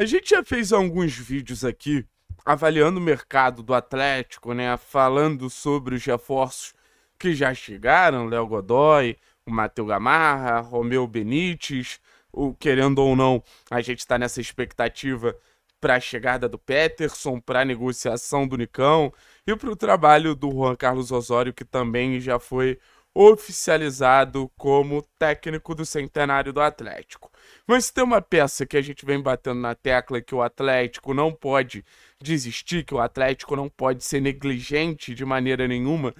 A gente já fez alguns vídeos aqui avaliando o mercado do Atlético, né? Falando sobre os reforços que já chegaram, Léo Godoy, o Matheus Gamarra, Romeu Benítez, o querendo ou não, a gente está nessa expectativa para a chegada do Peterson, para a negociação do Nicão e para o trabalho do Juan Carlos Osório, que também já foi oficializado como técnico do centenário do Atlético. Mas tem uma peça que a gente vem batendo na tecla que o Atlético não pode desistir, que o Atlético não pode ser negligente de maneira nenhuma.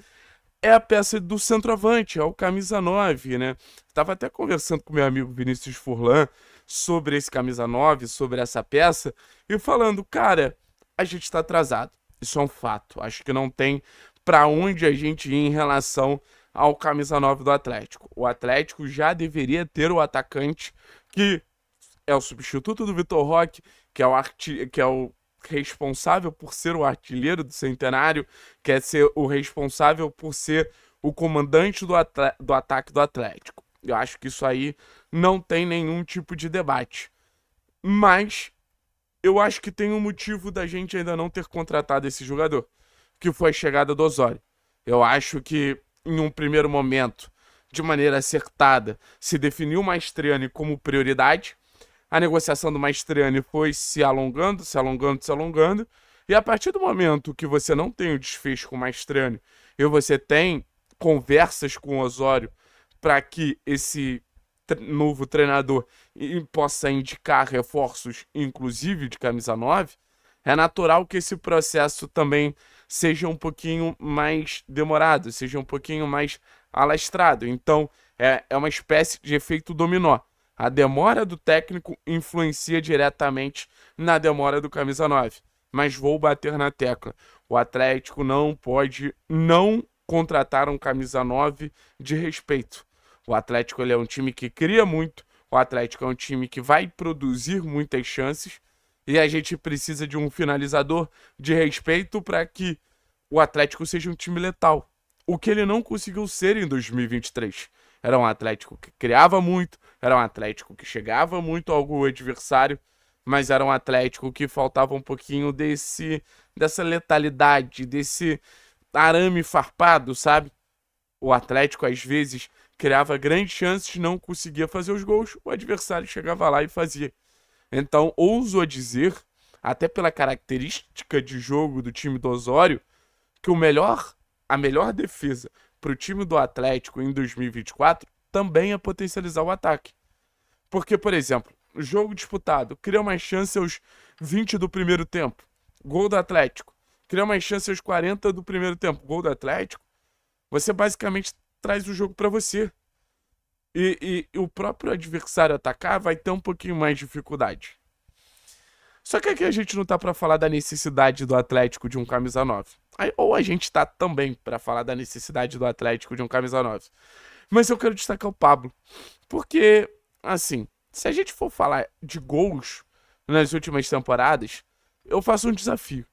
É a peça do centroavante, é o camisa 9, né? Estava até conversando com meu amigo Vinícius Furlan sobre esse camisa 9, sobre essa peça, e falando, cara, a gente está atrasado. Isso é um fato. Acho que não tem para onde a gente ir em relação ao camisa 9 do Atlético. O Atlético já deveria ter o atacante que é o substituto do Vitor Roque, que é o, que é o responsável por ser o artilheiro do centenário, que é ser o responsável por ser o comandante do, do ataque do Atlético. Eu acho que isso aí não tem nenhum tipo de debate. Mas eu acho que tem um motivo da gente ainda não ter contratado esse jogador, que foi a chegada do Osório. Eu acho que em um primeiro momento, de maneira acertada, se definiu Maestriani como prioridade. A negociação do Maestriani foi se alongando, se alongando, se alongando. E a partir do momento que você não tem o desfecho com o Maestriani e você tem conversas com o Osório para que esse novo treinador possa indicar reforços, inclusive de camisa 9, é natural que esse processo também seja um pouquinho mais demorado, seja um pouquinho mais alastrado. Então, é, é, uma espécie de efeito dominó. A demora do técnico influencia diretamente na demora do camisa 9. Mas vou bater na tecla. O Atlético não pode não contratar um camisa 9 de respeito. O Atlético é um time que cria muito, o Atlético é um time que vai produzir muitas chances e a gente precisa de um finalizador de respeito para que o Atlético seja um time letal. O que ele não conseguiu ser em 2023. Era um Atlético que criava muito, era um Atlético que chegava muito ao adversário, mas era um Atlético que faltava um pouquinho desse dessa letalidade, desse arame farpado, sabe? O Atlético às vezes criava grandes chances, não conseguia fazer os gols, o adversário chegava lá e fazia. Então, ouso a dizer, até pela característica de jogo do time do Osório, que o melhor, a melhor defesa para o time do Atlético em 2024 também é potencializar o ataque. Porque, por exemplo, jogo disputado, cria uma chance aos 20 do primeiro tempo, gol do Atlético. Cria uma chance aos 40 do primeiro tempo, gol do Atlético. Você basicamente traz o jogo para você e, e, e o próprio adversário atacar vai ter um pouquinho mais de dificuldade. Só que aqui a gente não tá para falar da necessidade do Atlético de um camisa 9. Ou a gente tá também para falar da necessidade do Atlético de um camisa 9. Mas eu quero destacar o Pablo. Porque, assim, se a gente for falar de gols nas últimas temporadas, eu faço um desafio.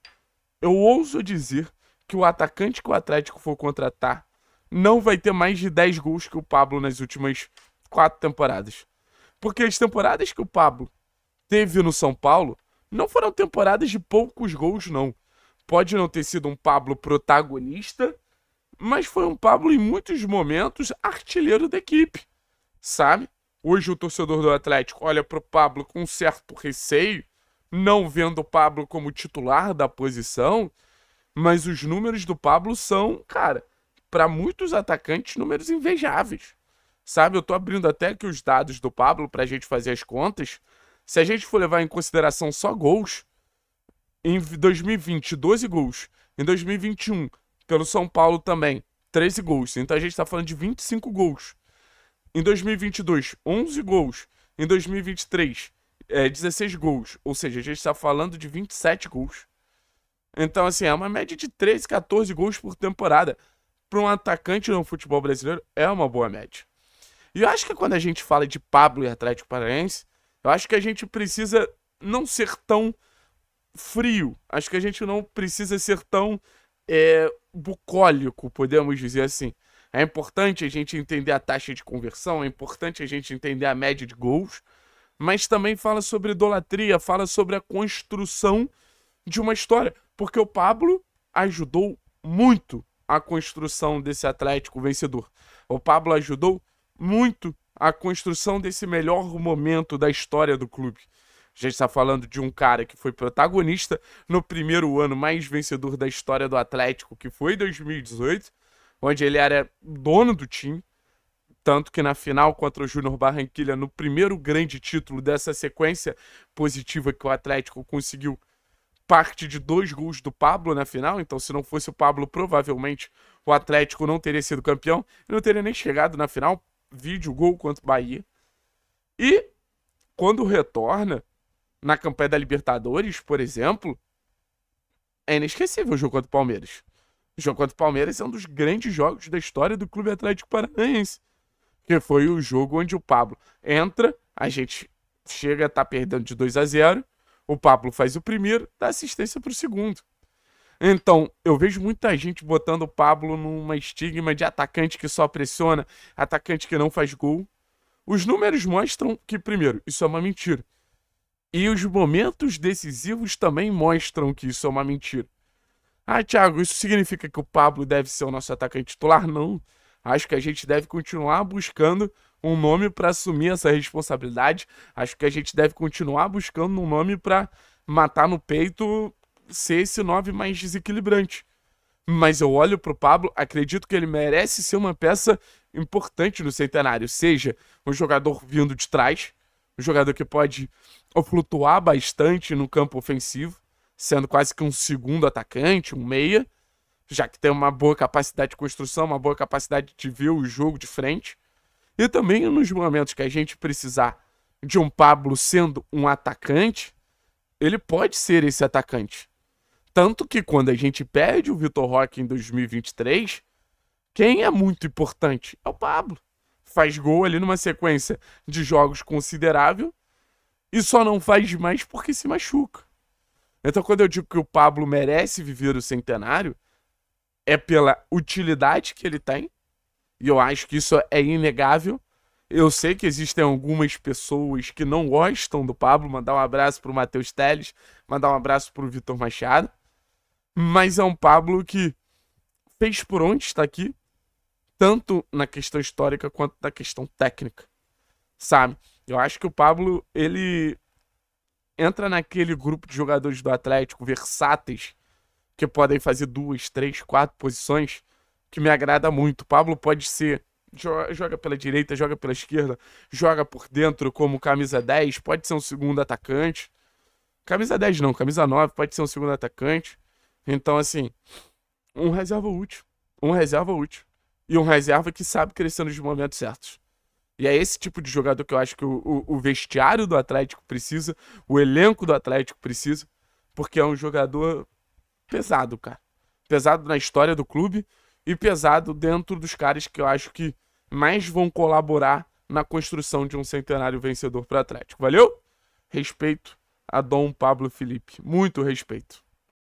Eu ouso dizer que o atacante que o Atlético for contratar não vai ter mais de 10 gols que o Pablo nas últimas quatro temporadas. Porque as temporadas que o Pablo teve no São Paulo não foram temporadas de poucos gols, não. Pode não ter sido um Pablo protagonista, mas foi um Pablo, em muitos momentos, artilheiro da equipe, sabe? Hoje o torcedor do Atlético olha para o Pablo com certo receio, não vendo o Pablo como titular da posição, mas os números do Pablo são, cara, para muitos atacantes números invejáveis. Sabe, eu tô abrindo até aqui os dados do Pablo para a gente fazer as contas. Se a gente for levar em consideração só gols, em 2020, 12 gols. Em 2021, pelo São Paulo também, 13 gols. Então a gente está falando de 25 gols. Em 2022, 11 gols. Em 2023, é, 16 gols. Ou seja, a gente está falando de 27 gols. Então, assim, é uma média de 13, 14 gols por temporada para um atacante no futebol brasileiro é uma boa média. E eu acho que quando a gente fala de Pablo e Atlético Paranaense, eu acho que a gente precisa não ser tão frio. Acho que a gente não precisa ser tão é, bucólico, podemos dizer assim. É importante a gente entender a taxa de conversão, é importante a gente entender a média de gols, mas também fala sobre idolatria, fala sobre a construção de uma história. Porque o Pablo ajudou muito a construção desse Atlético vencedor. O Pablo ajudou muito a construção desse melhor momento da história do clube. A gente está falando de um cara que foi protagonista no primeiro ano mais vencedor da história do Atlético, que foi 2018, onde ele era dono do time. Tanto que na final contra o Júnior Barranquilha, no primeiro grande título dessa sequência positiva que o Atlético conseguiu parte de dois gols do Pablo na final, então se não fosse o Pablo, provavelmente o Atlético não teria sido campeão, não teria nem chegado na final, vídeo gol contra o Bahia. E quando retorna na campanha da Libertadores, por exemplo, é inesquecível o jogo contra o Palmeiras. O jogo contra o Palmeiras é um dos grandes jogos da história do Clube Atlético Paranaense, que foi o jogo onde o Pablo entra, a gente chega a estar tá perdendo de 2 a 0 o Pablo faz o primeiro, dá assistência para o segundo. Então, eu vejo muita gente botando o Pablo numa estigma de atacante que só pressiona, atacante que não faz gol. Os números mostram que, primeiro, isso é uma mentira. E os momentos decisivos também mostram que isso é uma mentira. Ah, Thiago, isso significa que o Pablo deve ser o nosso atacante titular? Não. Acho que a gente deve continuar buscando um nome para assumir essa responsabilidade. Acho que a gente deve continuar buscando um nome para matar no peito ser esse 9 mais desequilibrante. Mas eu olho para o Pablo, acredito que ele merece ser uma peça importante no centenário, seja um jogador vindo de trás, um jogador que pode flutuar bastante no campo ofensivo, sendo quase que um segundo atacante, um meia, já que tem uma boa capacidade de construção, uma boa capacidade de ver o jogo de frente. E também nos momentos que a gente precisar de um Pablo sendo um atacante, ele pode ser esse atacante. Tanto que quando a gente perde o Vitor Roque em 2023, quem é muito importante é o Pablo. Faz gol ali numa sequência de jogos considerável e só não faz mais porque se machuca. Então, quando eu digo que o Pablo merece viver o centenário, é pela utilidade que ele tem, e eu acho que isso é inegável. Eu sei que existem algumas pessoas que não gostam do Pablo, mandar um abraço pro Matheus Teles, mandar um abraço pro Vitor Machado, mas é um Pablo que fez por onde está aqui, tanto na questão histórica quanto na questão técnica, sabe? Eu acho que o Pablo, ele entra naquele grupo de jogadores do Atlético versáteis que podem fazer duas, três, quatro posições, que me agrada muito. O Pablo pode ser joga pela direita, joga pela esquerda, joga por dentro como camisa 10, pode ser um segundo atacante. Camisa 10 não, camisa 9, pode ser um segundo atacante. Então, assim, um reserva útil. Um reserva útil. E um reserva que sabe crescer nos momentos certos. E é esse tipo de jogador que eu acho que o, o, o vestiário do Atlético precisa, o elenco do Atlético precisa, porque é um jogador pesado, cara. Pesado na história do clube e pesado dentro dos caras que eu acho que mais vão colaborar na construção de um centenário vencedor para o Atlético. Valeu? Respeito a Dom Pablo Felipe. Muito respeito.